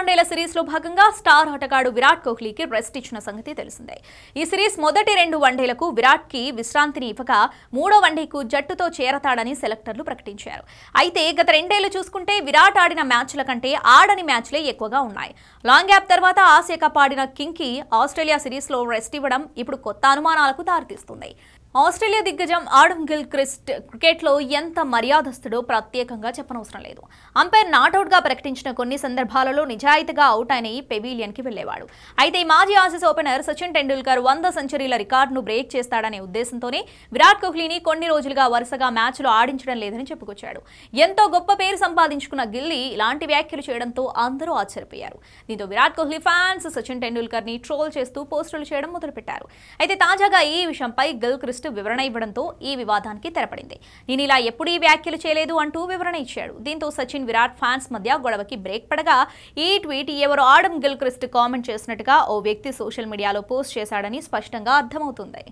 వన్డేల సిరీస్లో భాగంగా స్టార్ ఆటగాడు విరాట్ కోహ్లీకి రెస్ట్ ఇచ్చిన సంగతి తెలిసిందే ఈ సిరీస్ మొదటి రెండు వన్డేలకు కి విశ్రాంతిని ఇవ్వగా మూడో వన్డేకు జట్టుతో చేరతాడని సెలెక్టర్లు ప్రకటించారు అయితే గత రెండేళ్లు చూసుకుంటే విరాట్ ఆడిన మ్యాచ్ల కంటే ఆడని మ్యాచ్లే ఎక్కువగా ఉన్నాయి లాంగ్ యాప్ తర్వాత ఆసియా కప్ ఆడిన కింగ్కి ఆస్ట్రేలియా సిరీస్లో రెస్ట్ ఇవ్వడం ఇప్పుడు కొత్త అనుమానాలకు దారితీస్తుంది ఆస్ట్రేలియా దిగ్గజం ఆడమ్ గిల్ క్రిస్ట్ క్రికెట్లో ఎంత మర్యాదస్తుడో ప్రత్యేకంగా చెప్పనవసరం లేదు అంపైర్ నాటౌట్గా ప్రకటించిన కొన్ని సందర్భాలలో నిజాయితీగా అవుట్ అయిన ఈ పెవీలియన్కి వెళ్లేవాడు అయితే ఈ మాజీ ఆసీస్ ఓపెనర్ సచిన్ టెండూల్కర్ వంద సెంచరీల రికార్డును బ్రేక్ చేస్తాడనే ఉద్దేశంతోనే విరాట్ కోహ్లీని కొన్ని రోజులుగా వరుసగా మ్యాచ్లు ఆడించడం లేదని చెప్పుకొచ్చాడు ఎంతో గొప్ప పేరు సంపాదించుకున్న గిల్లీ ఇలాంటి వ్యాఖ్యలు చేయడంతో అందరూ ఆశ్చర్యపోయారు దీంతో విరాట్ కోహ్లీ ఫ్యాన్స్ సచిన్ టెండూల్కర్ని ట్రోల్ చేస్తూ పోస్టులు చేయడం మొదలుపెట్టారు అయితే తాజాగా ఈ విషయంపై గిల్ జర్నలిస్టు వివరణ ఇవ్వడంతో ఈ వివాదానికి తెరపడింది నేను ఇలా ఎప్పుడూ వ్యాఖ్యలు చేయలేదు అంటూ వివరణ ఇచ్చాడు దీంతో సచిన్ విరాట్ ఫ్యాన్స్ మధ్య గొడవకి బ్రేక్ పడగా ఈ ట్వీట్ ఎవరు ఆడమ్ క్రిస్ట్ కామెంట్ చేసినట్టుగా ఓ వ్యక్తి సోషల్ మీడియాలో పోస్ట్ చేశాడని స్పష్టంగా అర్థమవుతుంది